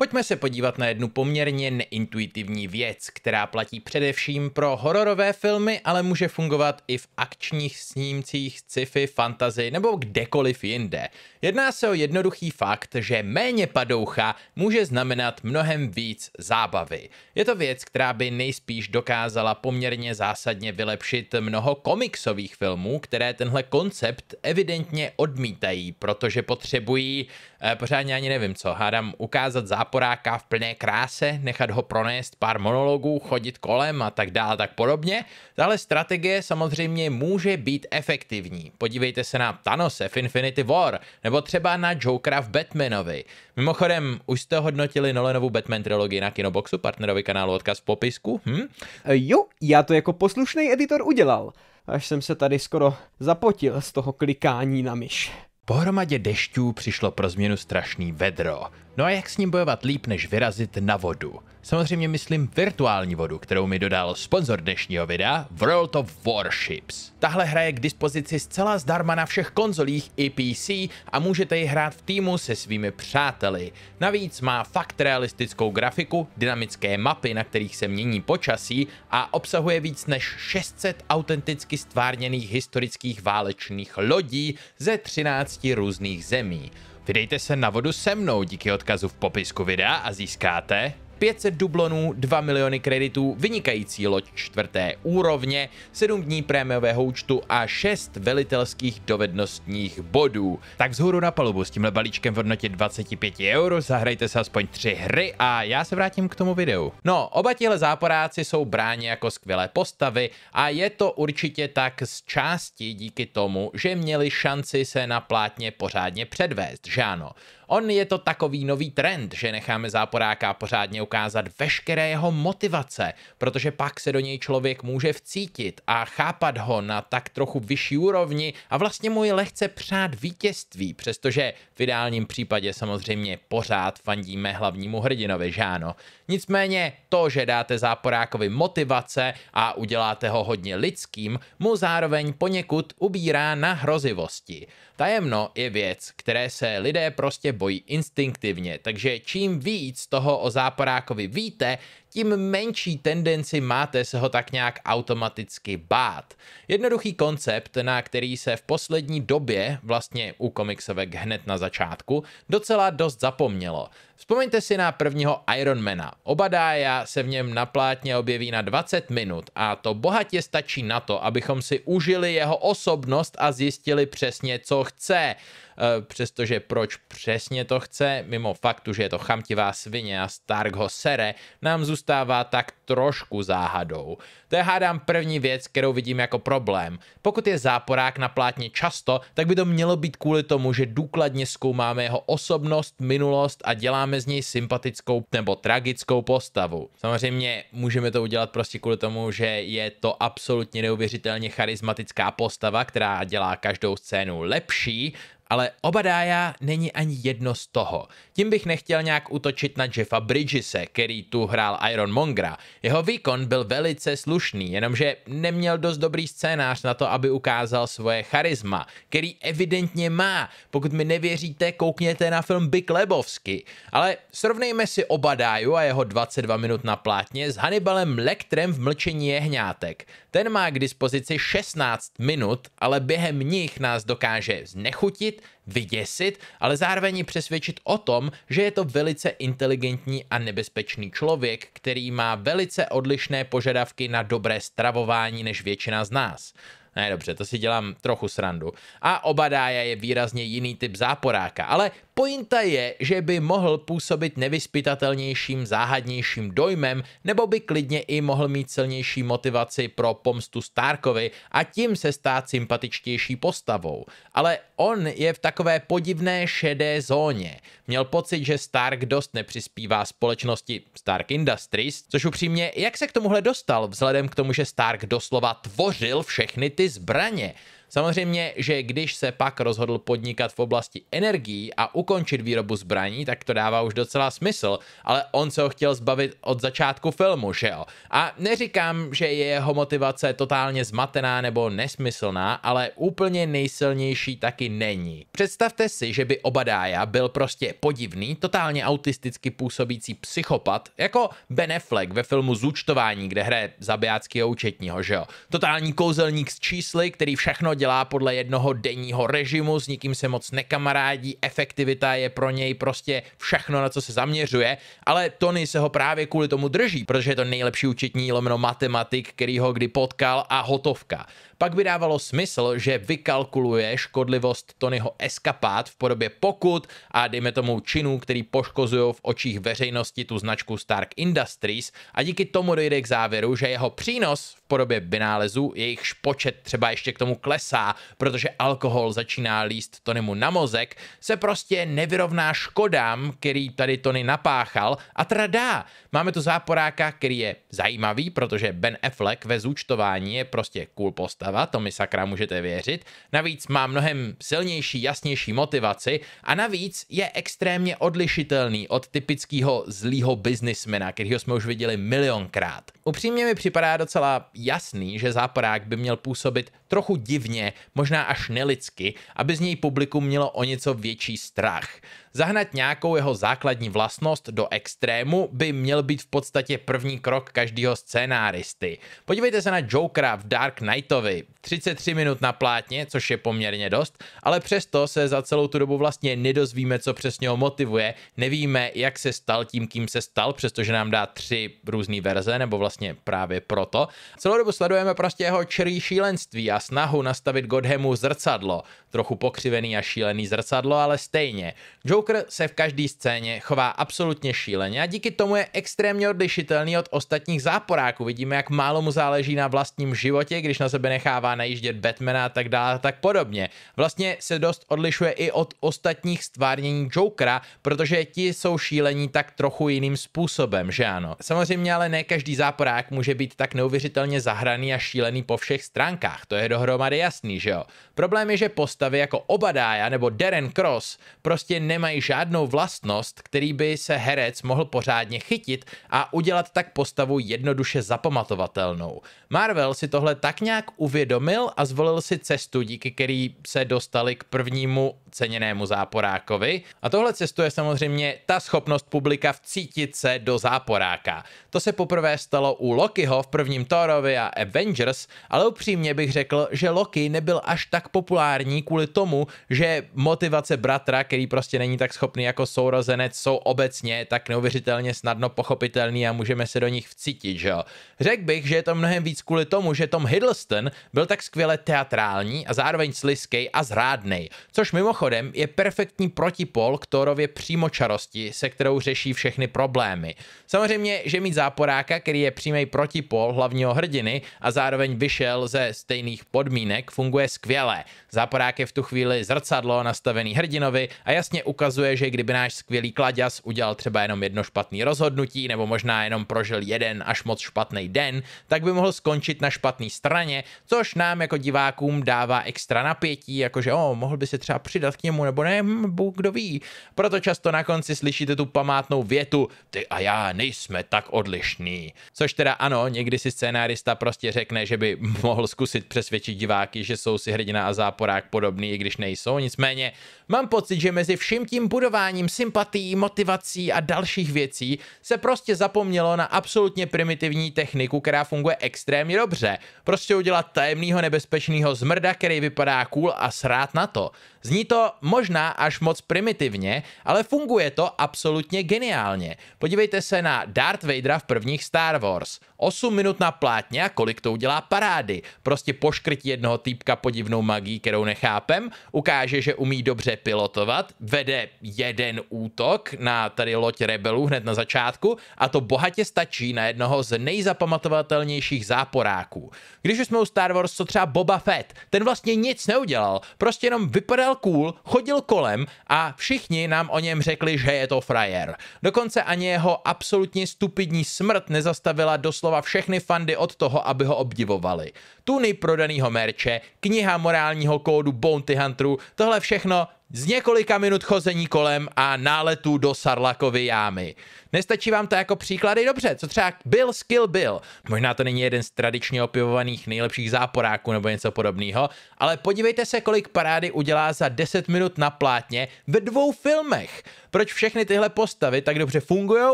Pojďme se podívat na jednu poměrně neintuitivní věc, která platí především pro hororové filmy, ale může fungovat i v akčních snímcích, sci-fi, fantasy nebo kdekoliv jinde. Jedná se o jednoduchý fakt, že méně padoucha může znamenat mnohem víc zábavy. Je to věc, která by nejspíš dokázala poměrně zásadně vylepšit mnoho komiksových filmů, které tenhle koncept evidentně odmítají, protože potřebují, eh, pořádně ani nevím co, hádám ukázat zábavy záporáka v plné kráse, nechat ho pronést pár monologů, chodit kolem a tak dále tak podobně. Tahle strategie samozřejmě může být efektivní. Podívejte se na Thanos v Infinity War, nebo třeba na Jokera v Batmanovi. Mimochodem, už jste hodnotili Nolanovu Batman trilogii na Kinoboxu, partnerovi kanálu odkaz v popisku? Hm? E, jo, já to jako poslušný editor udělal, až jsem se tady skoro zapotil z toho klikání na myš. Pohromadě dešťů přišlo pro změnu strašný vedro. No a jak s ním bojovat líp, než vyrazit na vodu? Samozřejmě myslím virtuální vodu, kterou mi dodal sponzor dnešního videa, World of Warships. Tahle hra je k dispozici zcela zdarma na všech konzolích i PC a můžete ji hrát v týmu se svými přáteli. Navíc má fakt realistickou grafiku, dynamické mapy, na kterých se mění počasí a obsahuje víc než 600 autenticky stvárněných historických válečných lodí ze 13 různých zemí. Vydejte se na vodu se mnou díky odkazu v popisku videa a získáte 500 dublonů, 2 miliony kreditů, vynikající loď čtvrté úrovně, 7 dní prémiového účtu a 6 velitelských dovednostních bodů. Tak vzhůru na palubu s tímhle balíčkem v hodnotě 25 euro zahrajte se aspoň 3 hry a já se vrátím k tomu videu. No, oba tihle záporáci jsou bráni jako skvělé postavy a je to určitě tak z části díky tomu, že měli šanci se na plátně pořádně předvést, že ano. On je to takový nový trend, že necháme záporáka pořádně ukázat veškeré jeho motivace, protože pak se do něj člověk může vcítit a chápat ho na tak trochu vyšší úrovni a vlastně mu je lehce přát vítězství, přestože v ideálním případě samozřejmě pořád fandíme hlavnímu hrdinovi, že ano. Nicméně to, že dáte záporákovi motivace a uděláte ho hodně lidským, mu zároveň poněkud ubírá na hrozivosti. Tajemno je věc, které se lidé prostě bojí instinktivně, takže čím víc toho o záporáku vojákovi víte, tím menší tendenci máte se ho tak nějak automaticky bát. Jednoduchý koncept, na který se v poslední době, vlastně u komiksovek hned na začátku, docela dost zapomnělo. Vzpomeňte si na prvního Ironmana. dája se v něm na plátně objeví na 20 minut a to bohatě stačí na to, abychom si užili jeho osobnost a zjistili přesně, co chce. Eh, přestože proč přesně to chce, mimo faktu, že je to chamtivá svině a Stark ho sere, nám zůstává tak trošku záhadou. To je hádám první věc, kterou vidím jako problém. Pokud je záporák na plátně často, tak by to mělo být kvůli tomu, že důkladně zkoumáme jeho osobnost, minulost a děláme z něj sympatickou nebo tragickou postavu. Samozřejmě můžeme to udělat prostě kvůli tomu, že je to absolutně neuvěřitelně charismatická postava, která dělá každou scénu lepší, ale Obadája není ani jedno z toho. Tím bych nechtěl nějak utočit na Jeffa Bridgese, který tu hrál Iron Mongra. Jeho výkon byl velice slušný, jenomže neměl dost dobrý scénář na to, aby ukázal svoje charisma, který evidentně má. Pokud mi nevěříte, koukněte na film Big Lebovsky. Ale srovnejme si Obadáju a jeho 22 minut na plátně s Hannibalem Lectrem v Mlčení jehňátek. Ten má k dispozici 16 minut, ale během nich nás dokáže znechutit, vyděsit, ale zároveň ji přesvědčit o tom, že je to velice inteligentní a nebezpečný člověk, který má velice odlišné požadavky na dobré stravování než většina z nás. Ne, dobře, to si dělám trochu srandu. A Obadiah je výrazně jiný typ záporáka, ale pointa je, že by mohl působit nevyspytatelnějším, záhadnějším dojmem, nebo by klidně i mohl mít silnější motivaci pro pomstu Starkovi a tím se stát sympatičtější postavou. Ale on je v takové podivné šedé zóně. Měl pocit, že Stark dost nepřispívá společnosti Stark Industries, což upřímně, jak se k tomuhle dostal, vzhledem k tomu, že Stark doslova tvořil všechny ty zbraně. Samozřejmě, že když se pak rozhodl podnikat v oblasti energií a ukončit výrobu zbraní, tak to dává už docela smysl, ale on se ho chtěl zbavit od začátku filmu, že jo? A neříkám, že je jeho motivace totálně zmatená nebo nesmyslná, ale úplně nejsilnější taky není. Představte si, že by Obadája byl prostě podivný, totálně autisticky působící psychopat, jako Ben Affleck ve filmu Zúčtování, kde hraje zabijáckého účetního, že jo? Totální kouzelník z čísly, který všechno dělá podle jednoho denního režimu, s nikým se moc nekamarádí, efektivita je pro něj prostě všechno, na co se zaměřuje, ale Tony se ho právě kvůli tomu drží, protože je to nejlepší účetní lomeno matematik, který ho kdy potkal a hotovka. Pak by dávalo smysl, že vykalkuluje škodlivost Tonyho eskapát v podobě pokut a dejme tomu činů, který poškozují v očích veřejnosti tu značku Stark Industries a díky tomu dojde k závěru, že jeho přínos v podobě vynálezů, jejichž počet třeba ještě k tomu klesá, klesá, protože alkohol začíná líst Tonymu na mozek, se prostě nevyrovná škodám, který tady Tony napáchal a tradá. Máme tu záporáka, který je zajímavý, protože Ben Affleck ve zúčtování je prostě cool postava, to mi sakra můžete věřit. Navíc má mnohem silnější, jasnější motivaci a navíc je extrémně odlišitelný od typického zlýho biznismena, kterýho jsme už viděli milionkrát. Upřímně mi připadá docela jasný, že záporák by měl působit trochu divně humorně, možná až nelidsky, aby z něj publikum mělo o něco větší strach. Zahnat nějakou jeho základní vlastnost do extrému by měl být v podstatě první krok každého scénáristy. Podívejte se na Jokera v Dark Knightovi. 33 minut na plátně, což je poměrně dost, ale přesto se za celou tu dobu vlastně nedozvíme, co přesně ho motivuje, nevíme, jak se stal tím, kým se stal, přestože nám dá tři různé verze, nebo vlastně právě proto. Celou dobu sledujeme prostě jeho čirý šílenství a snahu nastavit postavit Godhemu zrcadlo. Trochu pokřivený a šílený zrcadlo, ale stejně. Joker se v každé scéně chová absolutně šíleně a díky tomu je extrémně odlišitelný od ostatních záporáků. Vidíme, jak málo mu záleží na vlastním životě, když na sebe nechává najíždět Batmana a tak dále a tak podobně. Vlastně se dost odlišuje i od ostatních stvárnění Jokera, protože ti jsou šílení tak trochu jiným způsobem, že ano. Samozřejmě ale ne každý záporák může být tak neuvěřitelně zahraný a šílený po všech stránkách, to je dohromady jasný jasný, že jo? Problém je, že postavy jako Obadája nebo Darren Cross prostě nemají žádnou vlastnost, který by se herec mohl pořádně chytit a udělat tak postavu jednoduše zapamatovatelnou. Marvel si tohle tak nějak uvědomil a zvolil si cestu, díky který se dostali k prvnímu ceněnému záporákovi. A tohle cestu je samozřejmě ta schopnost publika vcítit se do záporáka. To se poprvé stalo u Lokiho v prvním Thorovi a Avengers, ale upřímně bych řekl, že Loki roky nebyl až tak populární kvůli tomu, že motivace bratra, který prostě není tak schopný jako sourozenec, jsou obecně tak neuvěřitelně snadno pochopitelný a můžeme se do nich vcítit, že jo. Řekl bych, že je to mnohem víc kvůli tomu, že Tom Hiddleston byl tak skvěle teatrální a zároveň sliskej a zrádný, což mimochodem je perfektní protipol k Thorově přímočarosti, se kterou řeší všechny problémy. Samozřejmě, že mít záporáka, který je přímý protipol hlavního hrdiny a zároveň vyšel ze stejných podmínek, funguje skvěle. Záporák je v tu chvíli zrcadlo nastavený hrdinovi a jasně ukazuje, že kdyby náš skvělý Kladěz udělal třeba jenom jedno špatné rozhodnutí nebo možná jenom prožil jeden až moc špatný den, tak by mohl skončit na špatné straně, což nám jako divákům dává extra napětí, jakože o, mohl by se třeba přidat k němu nebo ne, hm, Bůh kdo ví. Proto často na konci slyšíte tu památnou větu, ty a já nejsme tak odlišní. Což teda ano, někdy si scénárista prostě řekne, že by mohl zkusit přesvědčit diváky, taky, že jsou si hrdina a záporák podobný, i když nejsou. Nicméně Mám pocit, že mezi vším tím budováním sympatií, motivací a dalších věcí se prostě zapomnělo na absolutně primitivní techniku, která funguje extrémně dobře. Prostě udělat tajemného nebezpečného zmrda, který vypadá cool a srát na to. Zní to možná až moc primitivně, ale funguje to absolutně geniálně. Podívejte se na Darth Vadera v prvních Star Wars. 8 minut na plátně a kolik to udělá parády. Prostě poškrtí jednoho týpka podivnou magii, kterou nechápem, ukáže, že umí dobře pilotovat, vede jeden útok na tady loď rebelů hned na začátku a to bohatě stačí na jednoho z nejzapamatovatelnějších záporáků. Když už jsme u Star Wars, co třeba Boba Fett, ten vlastně nic neudělal, prostě jenom vypadal cool, chodil kolem a všichni nám o něm řekli, že je to frajer. Dokonce ani jeho absolutně stupidní smrt nezastavila doslova všechny fandy od toho, aby ho obdivovali. Tuny prodanýho merče, kniha morálního kódu Bounty Hunterů, tohle všechno z několika minut chození kolem a náletu do Sarlakovy jámy. Nestačí vám to jako příklady? Dobře, co třeba byl skill byl. Možná to není jeden z tradičně opivovaných nejlepších záporáků nebo něco podobného, ale podívejte se, kolik parády udělá za 10 minut na plátně ve dvou filmech. Proč všechny tyhle postavy tak dobře fungují?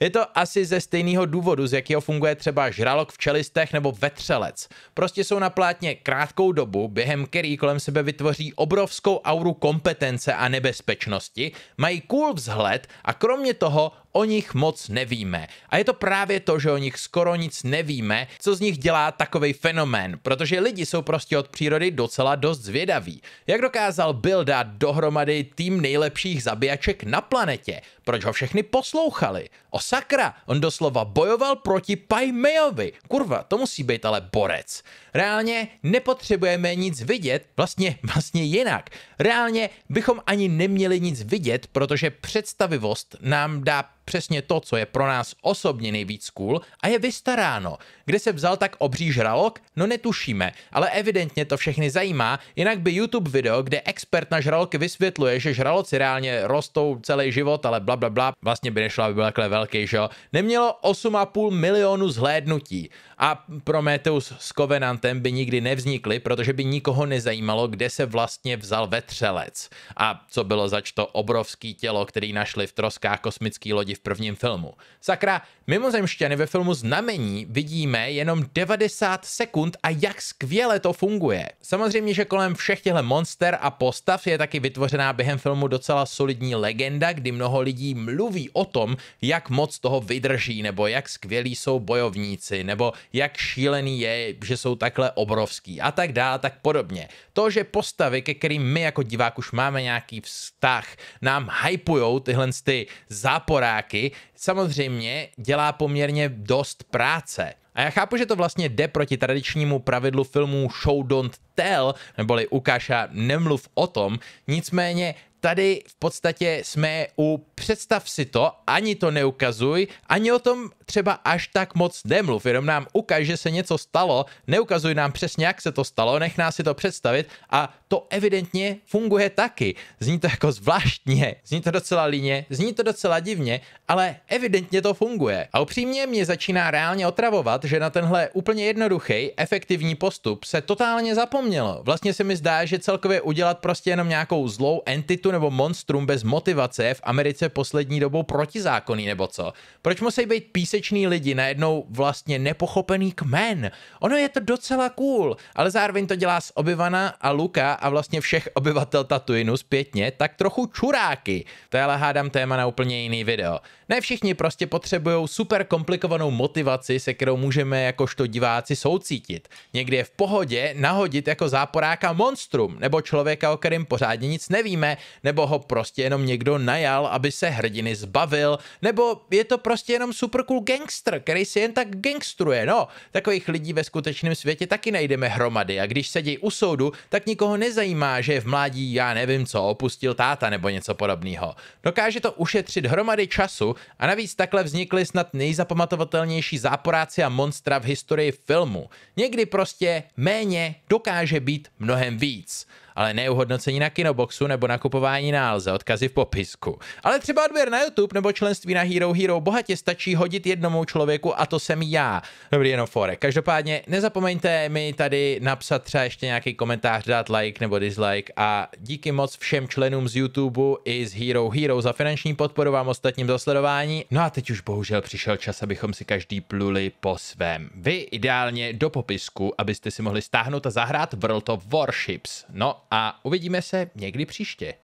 Je to asi ze stejného důvodu, z jakého funguje třeba žralok v čelistech nebo vetřelec. Prostě jsou na plátně krátkou dobu, během který kolem sebe vytvoří obrovskou auru kompetence tolerance a nebezpečnosti, mají cool vzhled a kromě toho o nich moc nevíme. A je to právě to, že o nich skoro nic nevíme, co z nich dělá takový fenomén, protože lidi jsou prostě od přírody docela dost zvědaví. Jak dokázal Bill dát dohromady tým nejlepších zabijaček na planetě? Proč ho všechny poslouchali? O sakra, on doslova bojoval proti Pai Mayovi. Kurva, to musí být ale borec. Reálně nepotřebujeme nic vidět, vlastně, vlastně jinak. Reálně bychom ani neměli nic vidět, protože představivost nám dá přesně to, co je pro nás osobně nejvíc cool a je vystaráno. Kde se vzal tak obří žralok? No netušíme, ale evidentně to všechny zajímá, jinak by YouTube video, kde expert na žraloky vysvětluje, že žraloci reálně rostou celý život, ale bla bla bla, vlastně by nešlo, aby byl takhle velký, že jo, nemělo 8,5 milionu zhlédnutí. A Prometheus s Covenantem by nikdy nevznikly, protože by nikoho nezajímalo, kde se vlastně vzal vetřelec. A co bylo zač to obrovský tělo, který našli v troskách kosmické lodi v prvním filmu. Sakra, mimozemštěny ve filmu Znamení vidíme jenom 90 sekund a jak skvěle to funguje. Samozřejmě, že kolem všech těchto monster a postav je taky vytvořená během filmu docela solidní legenda, kdy mnoho lidí mluví o tom, jak moc toho vydrží, nebo jak skvělí jsou bojovníci, nebo jak šílený je, že jsou takhle obrovský a tak dále, tak podobně. To, že postavy, ke kterým my jako divák už máme nějaký vztah, nám hypujou tyhle ty záporák, taky samozřejmě dělá poměrně dost práce. A já chápu, že to vlastně jde proti tradičnímu pravidlu filmu Show Don't Tell, neboli Ukáša nemluv o tom, nicméně tady v podstatě jsme u představ si to, ani to neukazuj, ani o tom třeba až tak moc nemluv, jenom nám ukaž, že se něco stalo, neukazuj nám přesně, jak se to stalo, nech nás si to představit a to evidentně funguje taky. Zní to jako zvláštně, zní to docela líně, zní to docela divně, ale evidentně to funguje. A upřímně mě začíná reálně otravovat, fakt, že na tenhle úplně jednoduchý, efektivní postup se totálně zapomnělo. Vlastně se mi zdá, že celkově udělat prostě jenom nějakou zlou entitu nebo monstrum bez motivace je v Americe poslední dobou protizákonný nebo co. Proč musí být píseční lidi najednou vlastně nepochopený kmen? Ono je to docela cool, ale zároveň to dělá z Obyvana a Luka a vlastně všech obyvatel Tatuinu zpětně tak trochu čuráky. To je ale hádám téma na úplně jiný video. Ne všichni prostě potřebují super komplikovanou motivaci, se kterou můžou můžeme jakožto diváci soucítit. Někdy je v pohodě nahodit jako záporáka monstrum, nebo člověka, o kterém pořádně nic nevíme, nebo ho prostě jenom někdo najal, aby se hrdiny zbavil, nebo je to prostě jenom super cool gangster, který si jen tak gangstruje. No, takových lidí ve skutečném světě taky najdeme hromady a když sedí u soudu, tak nikoho nezajímá, že v mládí já nevím co, opustil táta nebo něco podobného. Dokáže to ušetřit hromady času a navíc takhle vznikly snad nejzapamatovatelnější záporáci a monstra v historii filmu. Někdy prostě méně dokáže být mnohem víc ale ne u hodnocení na Kinoboxu nebo nakupování nálze, odkazy v popisku. Ale třeba odběr na YouTube nebo členství na Hero Hero bohatě stačí hodit jednomu člověku a to jsem já. Dobrý jenom fore. Každopádně nezapomeňte mi tady napsat třeba ještě nějaký komentář, dát like nebo dislike a díky moc všem členům z YouTube i z Hero Hero za finanční podporu vám ostatním za sledování. No a teď už bohužel přišel čas, abychom si každý pluli po svém. Vy ideálně do popisku, abyste si mohli stáhnout a zahrát World of Warships. No a uvidíme se někdy příště.